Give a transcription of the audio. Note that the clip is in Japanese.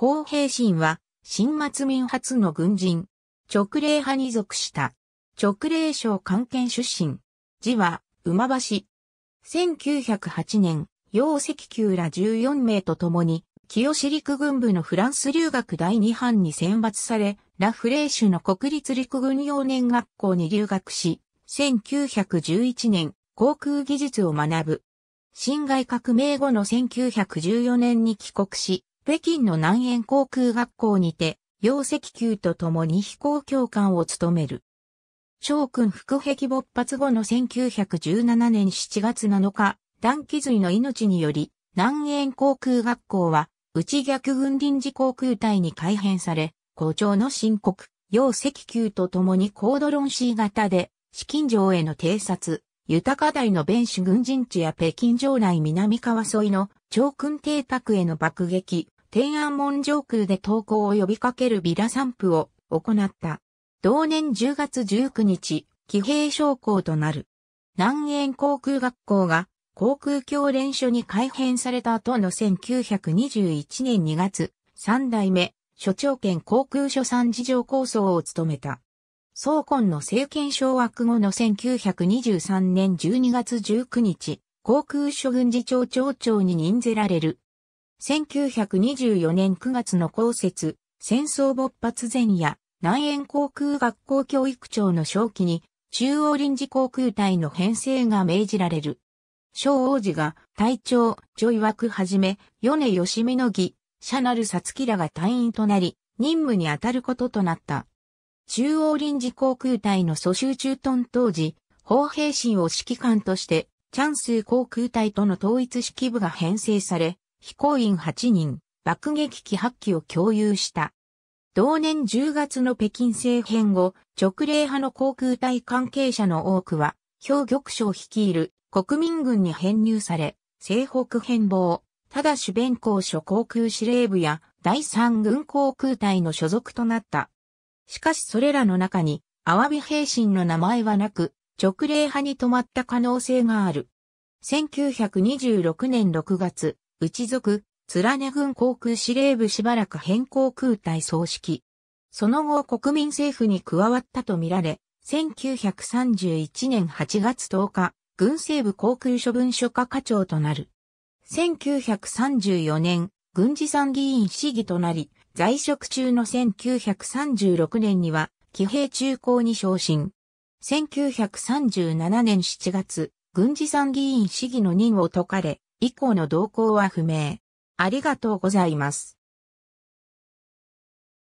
公平神は、新末民初の軍人。直令派に属した。直令省関係出身。字は、馬橋。1908年、陽石球ら14名と共に、清志陸軍部のフランス留学第2班に選抜され、ラフレーシュの国立陸軍幼年学校に留学し、1911年、航空技術を学ぶ。侵害革命後の1914年に帰国し、北京の南園航空学校にて、楊石球と共に飛行教官を務める。長君副壁勃発後の1917年7月7日、断気髄の命により、南園航空学校は、内逆軍臨時航空隊に改編され、校長の申告、楊石球と共にコードロン C 型で、資金城への偵察、豊か台の弁主軍人地や北京城内南川沿いの長君邸宅への爆撃、天安門上空で投降を呼びかけるビラ散布を行った。同年10月19日、騎兵将校となる。南園航空学校が航空教練所に改編された後の1921年2月、三代目、所長兼航空所参事情構想を務めた。総根の政権掌握後の1923年12月19日、航空所軍事長長長に任ぜられる1924年9月の公設、戦争勃発前夜、南園航空学校教育長の正規に、中央臨時航空隊の編成が命じられる。小王子が、隊長、ジョイ枠はじめ、米吉美の儀、シャナルサツキらが隊員となり、任務に当たることとなった。中央臨時航空隊の蘇州駐屯当時、砲兵神を指揮官として、チャンス航空隊との統一指揮部が編成され、飛行員8人、爆撃機8機を共有した。同年10月の北京政変後、直令派の航空隊関係者の多くは、兵玉将率いる国民軍に編入され、西北変貌、ただし弁公所航空司令部や第三軍航空隊の所属となった。しかしそれらの中に、アワビ兵神の名前はなく、直令派に止まった可能性がある。1926年6月、内族、貫根軍航空司令部しばらく変更空隊総指揮。その後国民政府に加わったとみられ、1931年8月10日、軍政部航空処分所課課長となる。1934年、軍事参議院市議となり、在職中の1936年には、騎兵中高に昇進。1937年7月、軍事参議院市議の任を解かれ、以降の動向は不明。ありがとうございます。